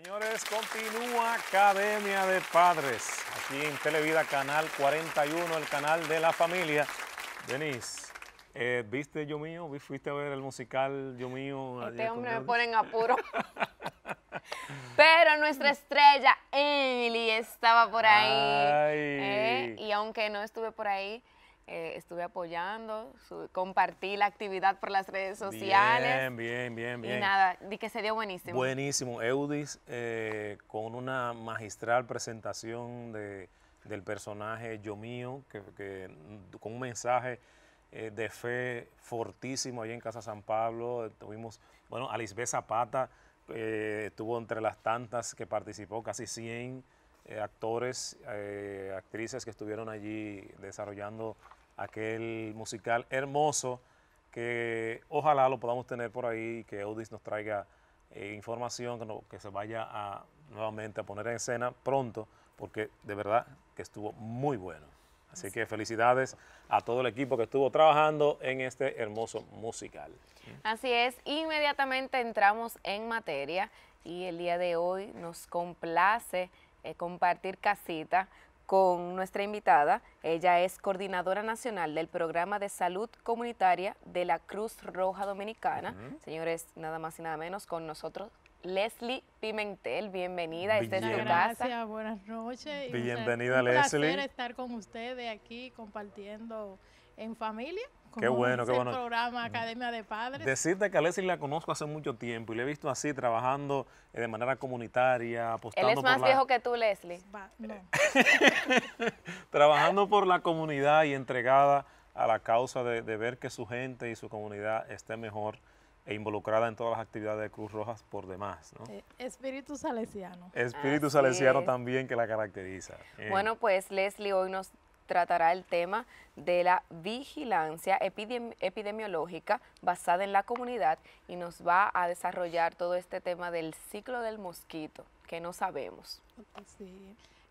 Señores, continúa Academia de Padres, aquí en Televida Canal 41, el canal de la familia. Denise, eh, ¿viste Yo Mío? ¿Fuiste a ver el musical Yo Mío? Este hombre me pone en apuro. Pero nuestra estrella, Emily, estaba por ahí. ¿eh? y aunque no estuve por ahí, eh, estuve apoyando, compartí la actividad por las redes sociales. Bien, bien, bien, bien. Y nada, di que se dio buenísimo. Buenísimo. Eudis, eh, con una magistral presentación de, del personaje Yo Mío, que, mm, con un mensaje eh, de fe fortísimo ahí en Casa San Pablo. Tuvimos, bueno, Alice B. Zapata estuvo entre las tantas que participó, casi 100 eh, actores, eh, actrices que estuvieron allí desarrollando aquel musical hermoso que ojalá lo podamos tener por ahí, que Odis nos traiga eh, información, que, que, se vaya nuevamente a poner en escena pronto, porque de verdad que estuvo muy bueno. Así que felicidades a todo el equipo que estuvo trabajando en este hermoso musical. Así es, inmediatamente entramos en materia y el día de hoy nos complace eh, compartir casita con nuestra invitada. Ella es coordinadora nacional del programa de salud comunitaria de la Cruz Roja Dominicana. Señores, nada más y nada menos con nosotros. Leslie Pimentel, bienvenida. Esta es tu casa. Gracias, buenas noches. Bienvenida, Un placer estar con ustedes aquí compartiendo en familia Qué bueno, qué bueno. programa Academia de Padres. Decirte que a Leslie la conozco hace mucho tiempo y le he visto así trabajando eh, de manera comunitaria, apostando Él es más viejo que tú, Leslie. Va, trabajando por la comunidad y entregada a la causa de, ver que su gente y su comunidad esté mejor e involucrada en todas las actividades de Cruz Rojas por demás. ¿no? Eh, espíritu salesiano. Espíritu salesiano también que la caracteriza. Eh. Bueno, pues Leslie hoy nos tratará el tema de la vigilancia epidemiológica basada en la comunidad y nos va a desarrollar todo este tema del ciclo del mosquito, que no sabemos.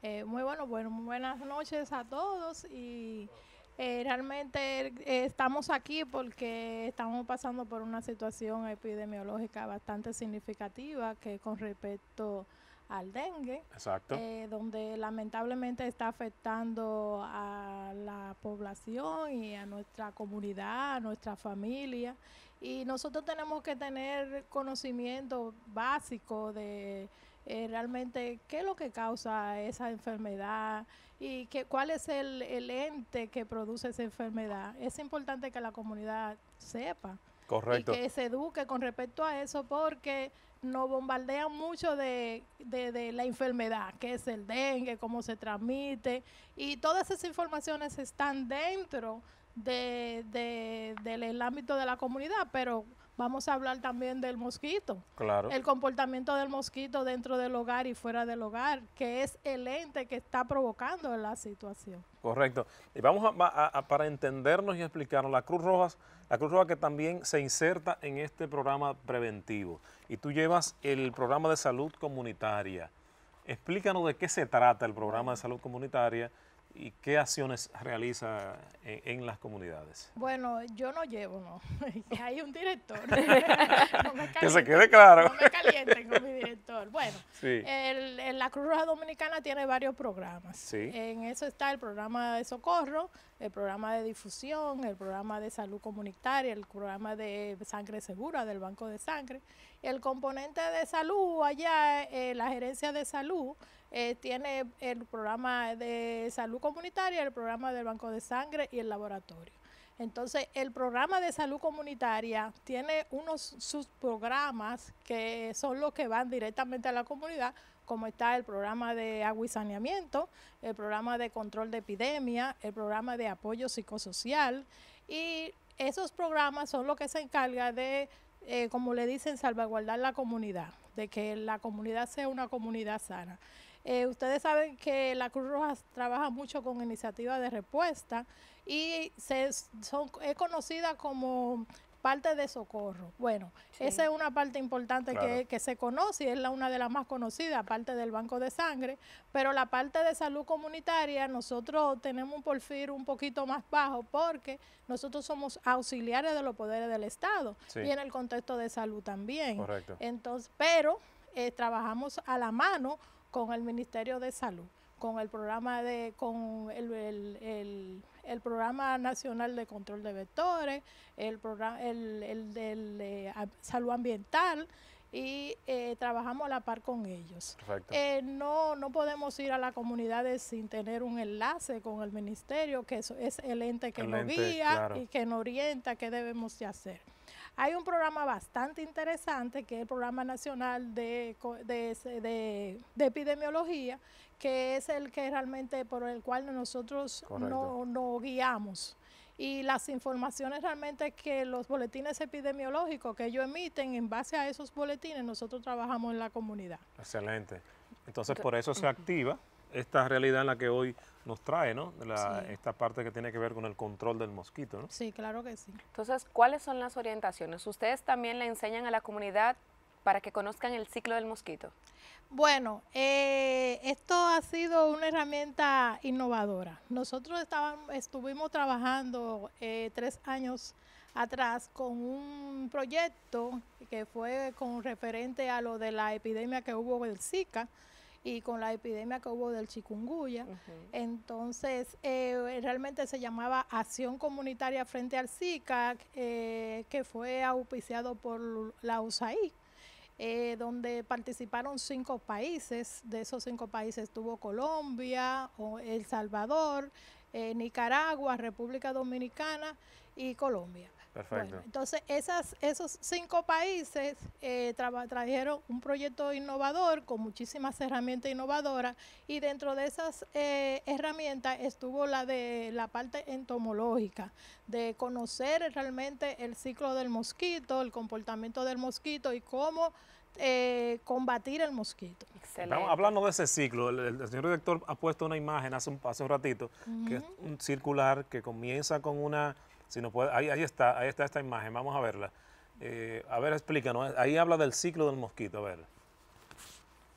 Eh, muy bueno, bueno, buenas noches a todos y eh, realmente eh, estamos aquí porque estamos pasando por una situación epidemiológica bastante significativa que con respecto al dengue, eh, donde lamentablemente está afectando a la población y a nuestra comunidad, a nuestra familia. Y nosotros tenemos que tener conocimiento básico de eh, realmente qué es lo que causa esa enfermedad y que, cuál es el, el ente que produce esa enfermedad. Es importante que la comunidad sepa Correcto. y que se eduque con respecto a eso porque nos bombardean mucho de, la enfermedad, que es el dengue, cómo se transmite, y todas esas informaciones están dentro de, del ámbito de la comunidad, pero vamos a hablar también del mosquito. Claro. El comportamiento del mosquito dentro del hogar y fuera del hogar, que es el ente que está provocando la situación. Correcto. Y vamos a, para entendernos y explicarnos, la Cruz Roja, la Cruz Roja que también se inserta en este programa preventivo. Y tú llevas el programa de salud comunitaria. Explícanos de qué se trata el programa de salud comunitaria ¿Y qué acciones realiza en, las comunidades? Bueno, yo no llevo, no. Hay un director. que se quede claro. No me calienten con mi director. Bueno, la Cruz Roja Dominicana tiene varios programas. En eso está el programa de socorro, el programa de difusión, el programa de salud comunitaria, el programa de sangre segura del Banco de Sangre el componente de salud, allá eh, la gerencia de salud eh, tiene el programa de salud comunitaria, el programa del banco de sangre y el laboratorio. Entonces, el programa de salud comunitaria tiene unos subprogramas que son los que van directamente a la comunidad, como está el programa de agua y saneamiento, el programa de control de epidemia, el programa de apoyo psicosocial y esos programas son los que se encargan de eh, como le dicen, salvaguardar la comunidad, de que la comunidad sea una comunidad sana. Eh, ustedes saben que la Cruz Roja trabaja mucho con iniciativas de respuesta y es conocida como parte de socorro. Bueno, esa es una parte importante que, se conoce y es la, una de las más conocidas, aparte del banco de sangre, pero la parte de salud comunitaria nosotros tenemos un porfir un poquito más bajo porque nosotros somos auxiliares de los poderes del Estado y en el contexto de salud también. Correcto. Entonces, pero eh, trabajamos a la mano con el Ministerio de Salud, con el programa de, con el el Programa Nacional de Control de Vectores, el programa el, el, eh, Salud Ambiental y eh, trabajamos a la par con ellos. Eh, no, no podemos ir a las comunidades sin tener un enlace con el ministerio, que es, es el ente que nos guía y que nos orienta qué debemos de hacer. Hay un programa bastante interesante que es el Programa Nacional de, de, de, de Epidemiología, que es el que realmente por el cual nosotros nos guiamos. Y las informaciones realmente que los boletines epidemiológicos que ellos emiten, en base a esos boletines, nosotros trabajamos en la comunidad. Excelente. Entonces, por eso se activa esta realidad en la que hoy nos trae, ¿no? La, Esta parte que tiene que ver con el control del mosquito, ¿no? Sí, claro que sí. Entonces, ¿cuáles son las orientaciones? ¿Ustedes también le enseñan a la comunidad para que conozcan el ciclo del mosquito? Bueno, eh, esto ha sido una herramienta innovadora. Nosotros estábamos, estuvimos trabajando eh, tres años atrás con un proyecto que fue con referente a lo de la epidemia que hubo del Zika y con la epidemia que hubo del chikungunya. Entonces, eh, realmente se llamaba Acción Comunitaria frente al Zika, que fue auspiciado por la USAID. Eh, donde participaron cinco países. De esos cinco países estuvo Colombia, El Salvador, eh, Nicaragua, República Dominicana y Colombia. Perfecto. entonces, esas, esos cinco países eh, trajeron un proyecto innovador con muchísimas herramientas innovadoras y dentro de esas eh, herramientas estuvo la de la parte entomológica, de conocer realmente el ciclo del mosquito, el comportamiento del mosquito y cómo eh, combatir el mosquito. hablando de ese ciclo, el, señor director ha puesto una imagen hace un, ratito, que es un circular que comienza con una si no puede, ahí, ahí, está, ahí está esta imagen, vamos a verla. Eh, a ver, explícanos, ahí habla del ciclo del mosquito, a ver.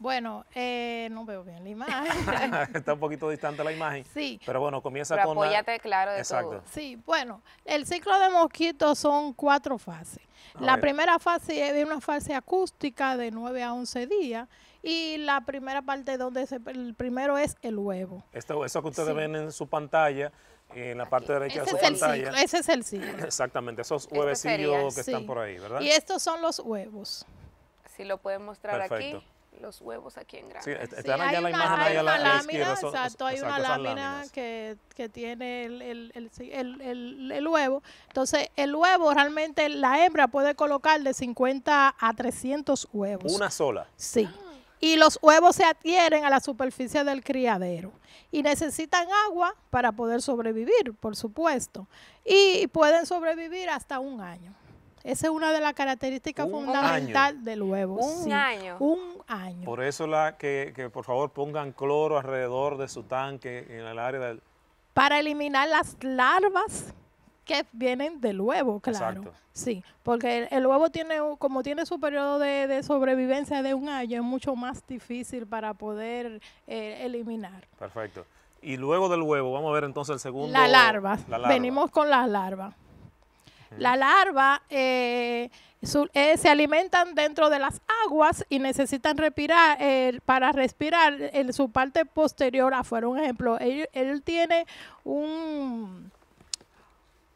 Bueno, eh, no veo bien la imagen. está un poquito distante la imagen. Sí. Pero bueno, comienza con... Apóyate, claro, de Exacto. Sí, bueno, el ciclo de mosquito son cuatro fases. la primera fase es una fase acústica de 9 a 11 días y la primera parte donde se, el primero es el huevo. Esto, eso que ustedes ven en su pantalla eh, en la parte derecha de su es pantalla. ese es el ciclo. Exactamente, esos huevecillos que están por ahí, ¿verdad? Y estos son los huevos. Si lo pueden mostrar aquí los huevos aquí en grande. Sí, están la imagen, allá la, izquierda. Exacto, hay una lámina que, que tiene el, el, el, el, huevo. Entonces, el huevo realmente, la hembra puede colocar de 50 a 300 huevos. ¿Una sola? Sí y los huevos se adhieren a la superficie del criadero y necesitan agua para poder sobrevivir, por supuesto, y pueden sobrevivir hasta un año. Esa es una de las características fundamentales del huevo. Un año. Un año. Por eso la que, que, por favor pongan cloro alrededor de su tanque en el área del... Para eliminar las larvas que vienen del huevo, claro. Sí, porque el, huevo tiene, como tiene su periodo de, sobrevivencia de un año, es mucho más difícil para poder eh, eliminar. Perfecto. Y luego del huevo, vamos a ver entonces el segundo. La larva. Venimos con las larvas. La larva eh, eh, se alimentan dentro de las aguas y necesitan respirar para respirar en su parte posterior afuera. Un ejemplo, él, él tiene un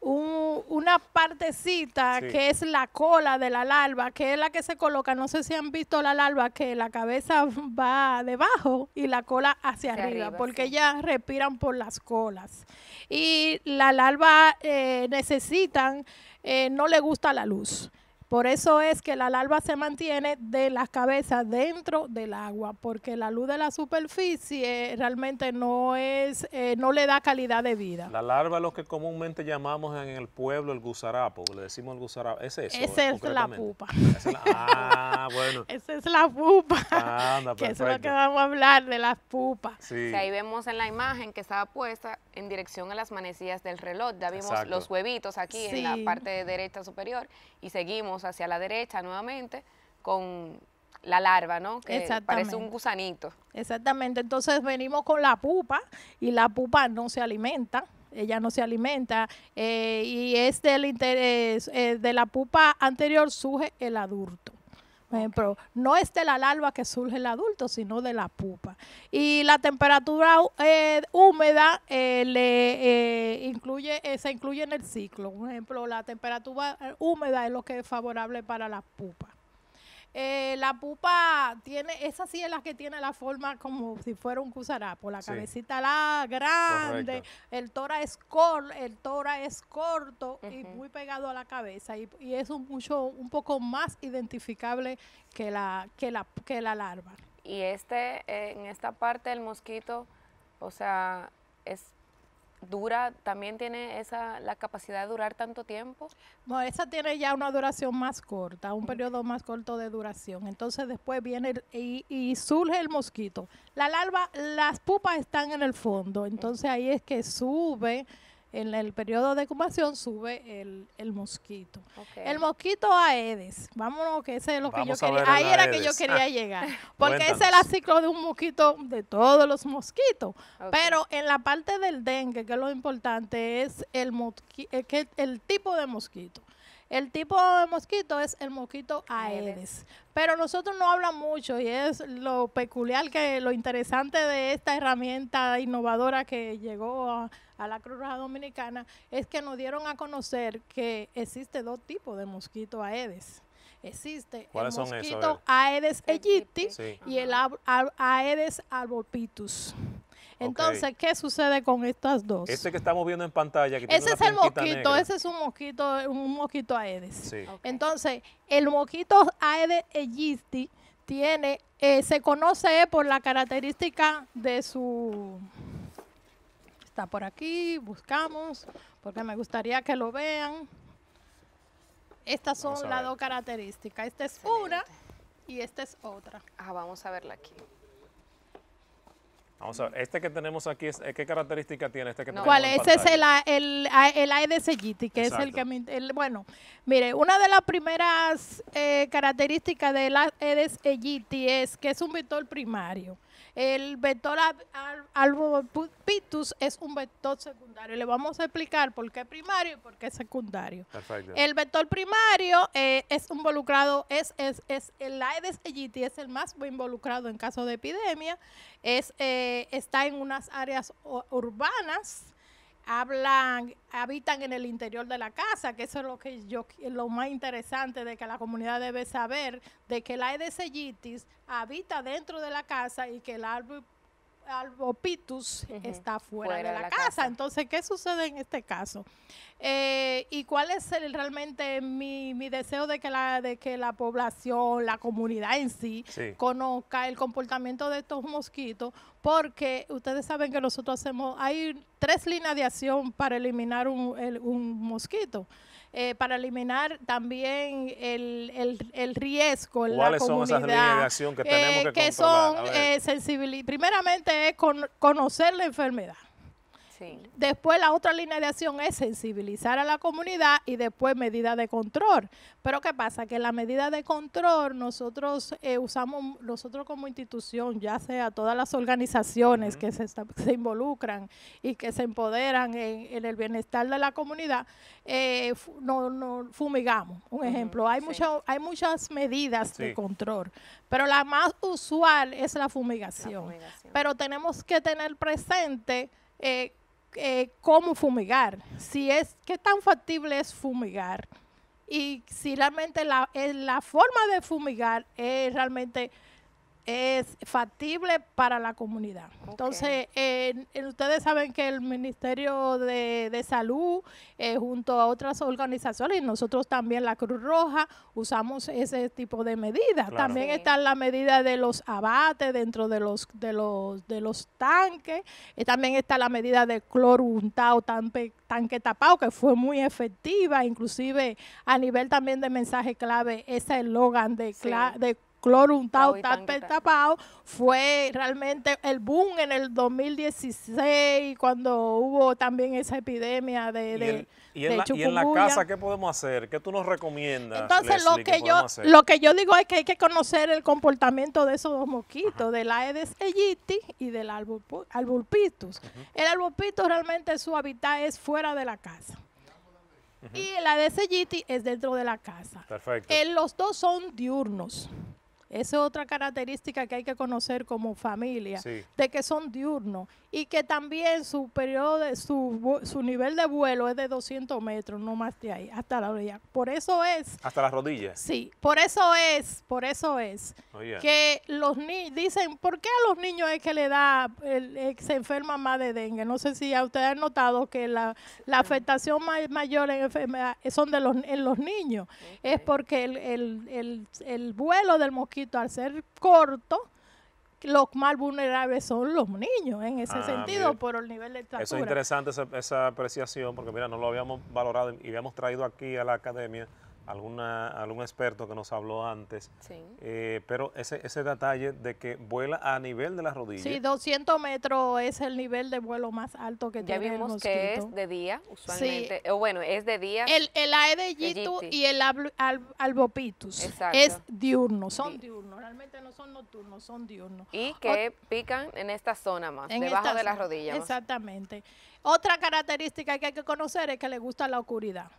un, una partecita que es la cola de la larva, que es la que se coloca. No sé si han visto la larva, que la cabeza va debajo y la cola hacia, arriba, porque ellas respiran por las colas. Y la larva eh, necesitan, eh, no le gusta la luz. Por eso es que la larva se mantiene de la cabeza dentro del agua, porque la luz de la superficie realmente no es, eh, no le da calidad de vida. La larva es lo que comúnmente llamamos en el pueblo el gusarapo, le decimos el gusarapo, ¿es eso? Esa es la pupa. es la, ah, bueno. Esa es la pupa, Anda, que eso es lo que vamos a hablar de las pupas. Sí. ahí vemos en la imagen que estaba puesta en dirección a las manecillas del reloj, ya vimos los huevitos aquí en la parte derecha superior y seguimos hacia la derecha nuevamente con la larva, ¿no? Que parece un gusanito. Exactamente, entonces venimos con la pupa y la pupa no se alimenta ella no se alimenta eh, y es del interés, eh, de la pupa anterior surge el adulto. Por ejemplo, no es de la larva que surge el adulto, sino de la pupa. Y la temperatura eh, húmeda eh, le, eh, incluye, se incluye en el ciclo. Por ejemplo, la temperatura húmeda es lo que es favorable para la pupa. Eh, la pupa tiene, esa sí es la que tiene la forma como si fuera un cusarapo, la cabecita la grande, el tora es el tora es corto y muy pegado a la cabeza y, es un mucho un poco más identificable que la que la que la larva. Y este eh, en esta parte del mosquito, o sea, es dura, también tiene esa, la capacidad de durar tanto tiempo? No, esa tiene ya una duración más corta, un mm. periodo más corto de duración. Entonces después viene y, y, surge el mosquito. La larva, las pupas están en el fondo, entonces ahí es que sube en el periodo de incubación sube el, el mosquito. El mosquito Aedes, vámonos que ese es lo que yo quería, ahí era que yo quería llegar, porque ese es el ciclo de un mosquito, de todos los mosquitos, pero en la parte del dengue, que es lo importante, es el, el, tipo de mosquito. El tipo de mosquito es el mosquito Aedes. Pero nosotros no hablamos mucho y es lo peculiar que, lo interesante de esta herramienta innovadora que llegó a a la Cruz Roja Dominicana es que nos dieron a conocer que existe dos tipos de mosquito Aedes. Existe el mosquito Aedes aegypti y el Aedes albopitus. Entonces, ¿qué sucede con estas dos? Ese que estamos viendo en pantalla. ese es el mosquito, ese es un mosquito, un mosquito Aedes. Entonces, el mosquito Aedes aegypti tiene, eh, se conoce por la característica de su por aquí, buscamos, porque me gustaría que lo vean. Estas son las dos características. Esta es una y esta es otra. Ah, vamos a verla aquí. Vamos a ver, este que tenemos aquí, ¿qué característica tiene este que ¿Cuál? Ese es el, el, el que es el que me... bueno, mire, una de las primeras eh, características del Aedes eh, aegypti es que es un vector primario. El vector albopictus es un vector secundario. Le vamos a explicar por qué primario y por qué secundario. El vector primario eh, es involucrado, es, es, es el Aedes aegypti, es el más involucrado en caso de epidemia. Es, eh, está en unas áreas urbanas hablan, habitan en el interior de la casa, que eso es lo que yo lo más interesante de que la comunidad debe saber de que la sellitis habita dentro de la casa y que el árbol Albopitus pitus está fuera, de la, casa. Entonces, ¿qué sucede en este caso? Eh, ¿Y cuál es el, realmente mi, deseo de que, la, de que la población, la comunidad en sí, conozca el comportamiento de estos mosquitos? Porque ustedes saben que nosotros hacemos, hay tres líneas de acción para eliminar un, un mosquito eh, para eliminar también el, el, el riesgo en la comunidad. ¿Cuáles son esas líneas de que eh, tenemos que, que eh, Primeramente es conocer la enfermedad Después la otra línea de acción es sensibilizar a la comunidad y después medidas de control. Pero ¿qué pasa? Que la medida de control nosotros eh, usamos, nosotros como institución, ya sea todas las organizaciones que se, se, involucran y que se empoderan en, el bienestar de la comunidad, eh, no, fumigamos. Un ejemplo, hay, mucho, hay muchas medidas de control, pero la más usual es la fumigación. Pero tenemos que tener presente eh, eh, cómo fumigar, si es, qué tan factible es fumigar y si realmente la, eh, la forma de fumigar es realmente es factible para la comunidad. Entonces, eh, ustedes saben que el Ministerio de, Salud, eh, junto a otras organizaciones, y nosotros también la Cruz Roja, usamos ese tipo de medidas. También está la medida de los abates dentro de los, de los, de los tanques. Eh, también está la medida de cloro untado, tanque, tapado, que fue muy efectiva, inclusive a nivel también de mensaje clave, ese eslogan de, de cloro untado, tapado, fue realmente el boom en el 2016 cuando hubo también esa epidemia de, de, ¿Y, en la, casa qué podemos hacer? ¿Qué tú nos recomiendas? Entonces lo que, yo lo que yo digo es que hay que conocer el comportamiento de esos dos mosquitos, del Aedes aegypti y del albulpitus. El albulpitus realmente su hábitat es fuera de la casa. Y la Aedes aegypti es dentro de la casa. Perfecto. Eh, los dos son diurnos. Esa es otra característica que hay que conocer como familia, de que son diurnos y que también su periodo, su, su nivel de vuelo es de 200 metros, no más de ahí, hasta la orilla. Por eso es... Hasta las rodillas. Sí, por eso es, por eso es oh, que los dicen, ¿por qué a los niños es que le da, se enferma más de dengue? No sé si a ustedes han notado que la, la afectación mayor en son de los, en los niños, es porque el, el vuelo del mosquito al ser corto, los más vulnerables son los niños en ese ah, sentido por el nivel de estatura. Eso es interesante esa, esa apreciación porque mira, no lo habíamos valorado y habíamos traído aquí a la academia alguna, algún experto que nos habló antes, eh, pero ese, ese detalle de que vuela a nivel de las rodillas. Sí, 200 metros es el nivel de vuelo más alto que ya tiene vimos que es de día, usualmente, o bueno, es de día. El, el e y el al, Albopitus es diurno, son diurnos, realmente no son nocturnos, son diurnos. Y que pican en esta zona más, debajo de las rodillas. Exactamente. Otra característica que hay que conocer es que le gusta la oscuridad.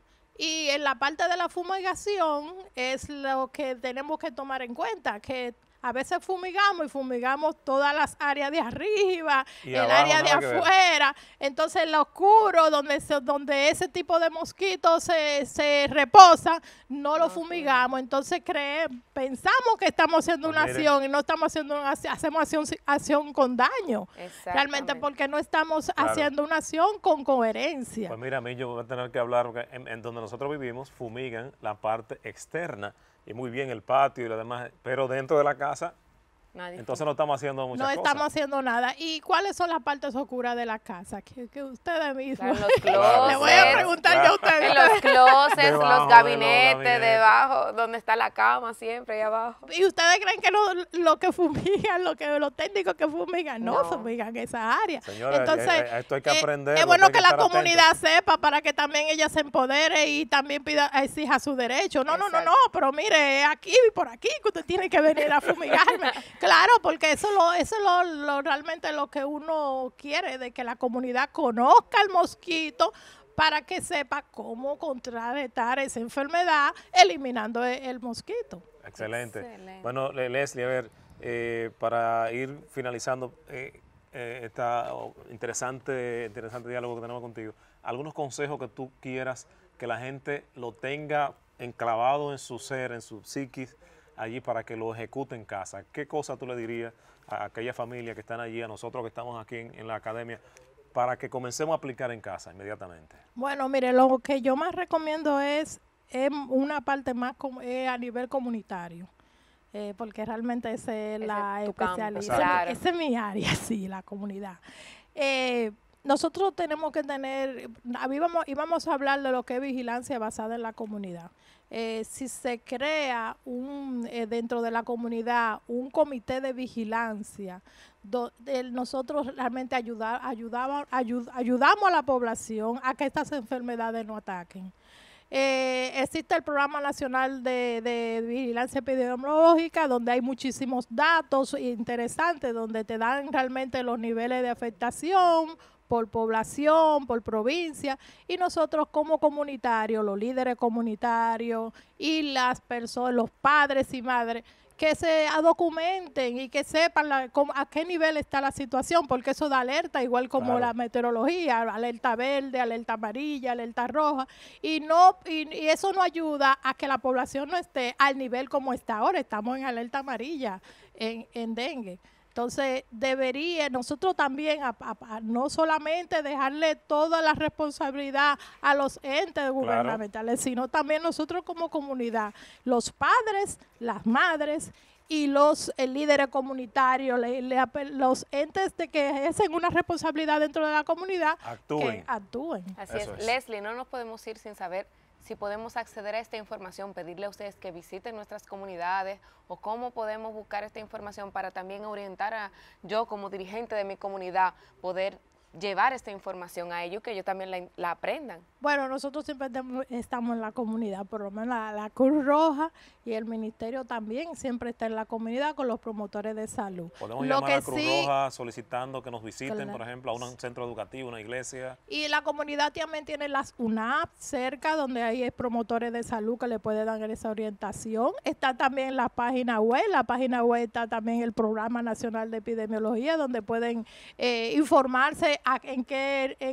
Y en la parte de la fumigación es lo que tenemos que tomar en cuenta, que a veces fumigamos y fumigamos todas las áreas de arriba, el área de afuera. Entonces, en lo oscuro, donde, donde ese tipo de mosquitos se, se reposa, no lo fumigamos. Entonces, creemos, pensamos que estamos haciendo pues una acción y no estamos haciendo una hacemos acción, acción con daño. Realmente, porque no estamos haciendo una acción con coherencia. Pues mira, a mí yo voy a tener que hablar, porque en donde nosotros vivimos, fumigan la parte externa muy bien el patio y lo demás, pero dentro de la casa entonces no estamos haciendo mucho. no No estamos haciendo nada. ¿Y cuáles son las partes oscuras de la casa? Que, ustedes mismos. los closets, Le voy a preguntar yo a ustedes. En los closets, los gabinetes, debajo, donde está la cama siempre, ahí abajo. ¿Y ustedes creen que lo, que fumigan, lo que, los técnicos que fumigan, no, fumigan esa área? Entonces, eh, eh, esto hay que eh, aprender. es bueno que, la comunidad sepa para que también ella se empodere y también pida, exija su derecho. No, no, no, no, pero mire, aquí y por aquí que usted tiene que venir a fumigarme. Claro, porque eso, es lo, realmente lo que uno quiere, de que la comunidad conozca el mosquito para que sepa cómo contrarrestar esa enfermedad eliminando e, el, mosquito. Excelente. Bueno, Leslie, a ver, eh, para ir finalizando eh, este interesante, interesante diálogo que tenemos contigo, algunos consejos que tú quieras que la gente lo tenga enclavado en su ser, en su psiquis, allí para que lo ejecute en casa. ¿Qué cosa tú le dirías a aquella familia que están allí, a nosotros que estamos aquí en, la academia, para que comencemos a aplicar en casa inmediatamente? Bueno, mire, lo que yo más recomiendo es, una parte más eh, a nivel comunitario. Eh, porque realmente esa es, la especialidad. Esa es mi área, sí, la comunidad. Eh, nosotros tenemos que tener, y íbamos a hablar de lo que es vigilancia basada en la comunidad. Eh, si se crea un, eh, dentro de la comunidad un comité de vigilancia, donde nosotros realmente ayudar, ayudamos, ayudamos a la población a que estas enfermedades no ataquen. Eh, existe el Programa Nacional de, de, Vigilancia Epidemiológica, donde hay muchísimos datos interesantes, donde te dan realmente los niveles de afectación por población, por provincia, y nosotros como comunitarios, los líderes comunitarios y las personas, los padres y madres, que se documenten y que sepan la, a qué nivel está la situación, porque eso da alerta, igual como la meteorología, alerta verde, alerta amarilla, alerta roja, y no eso no ayuda a que la población no esté al nivel como está ahora, estamos en alerta amarilla en, en dengue. Entonces, debería nosotros también, a, no solamente dejarle toda la responsabilidad a los entes gubernamentales, sino también nosotros como comunidad, los padres, las madres y los eh, líderes comunitarios, los entes de que ejercen una responsabilidad dentro de la comunidad, actúen. Así es. Leslie, no nos podemos ir sin saber si podemos acceder a esta información, pedirle a ustedes que visiten nuestras comunidades o cómo podemos buscar esta información para también orientar a yo como dirigente de mi comunidad, poder llevar esta información a ellos, que ellos también la, aprendan. Bueno, nosotros siempre estamos en la comunidad, por lo menos la, Cruz Roja y el Ministerio también siempre está en la comunidad con los promotores de salud. Podemos lo llamar a Cruz Roja solicitando que nos visiten, por ejemplo, a un centro educativo, una iglesia. Y la comunidad también tiene las UNAP cerca, donde hay promotores de salud que le pueden dar esa orientación. Está también la página web, la página web está también el Programa Nacional de Epidemiología, donde pueden eh, informarse en,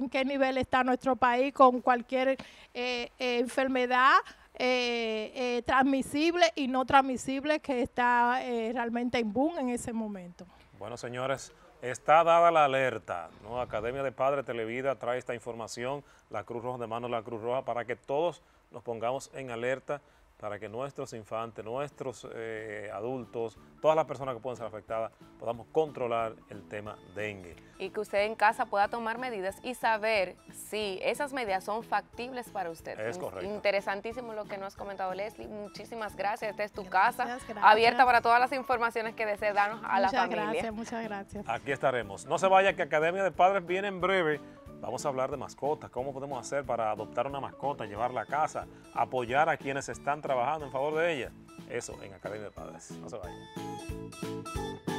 qué, nivel está nuestro país con cualquier eh, eh, enfermedad. Eh, transmisible y no transmisible que está realmente en boom en ese momento. Bueno, señores, Está dada la alerta, Academia de Padre Televida trae esta información, la Cruz Roja de Manos, la Cruz Roja, para que todos nos pongamos en alerta para que nuestros infantes, nuestros eh, adultos, todas las personas que puedan ser afectadas, podamos controlar el tema dengue. Y que usted en casa pueda tomar medidas y saber si esas medidas son factibles para usted. Es correcto. Interesantísimo lo que nos has comentado, Leslie. Muchísimas gracias. Esta es tu casa, abierta para todas las informaciones que desee darnos a la familia. Muchas gracias, muchas gracias. Aquí estaremos. No se vaya que Academia de Padres viene en breve Vamos a hablar de mascotas, cómo podemos hacer para adoptar una mascota, llevarla a casa, apoyar a quienes están trabajando en favor de ella. Eso en Academia de Padres. No se vayan.